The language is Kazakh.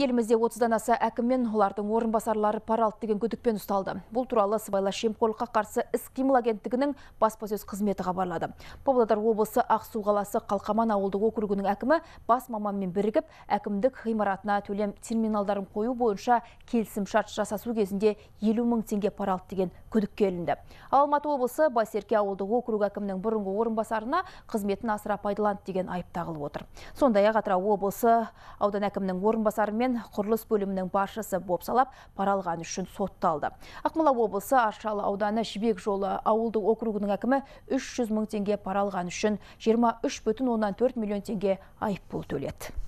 Елімізде 30-дан аса әкім мен олардың орынбасарлары паралт деген күдікпен ұсталды. Бұл туралы сыбайлас жемқорлыққа қарсы іс-қимыл агенттігінің баспасөз қызметі хабарлады. Павлодар облысы Ақсу қаласы Қалқаман ауылдығы округінің әкімі бас маманмен бірігіп, әкімдік ғимаратына төлем терминалдарын қою бойынша келісімшарт жасасу кезінде 50 мың теңге паралт деген күдікке Алматы облысы Байсерке ауылдық округ әкімінің бұрынғы орынбасарына қызметін асыра пайдаланды деген айып тағылып отыр. Сондай ақ Атырау облысы аудан әкімінің орынбасары мен құрылыс бөлімінің басшысы бопсалап пара алғаны үшін сотталды ақмола облысы аршалы ауданы жібек жолы ауылдық округінің әкімі 300 жүз мың теңге үшін 23 бүтін оннан төрт миллион теңге айыппұл төледі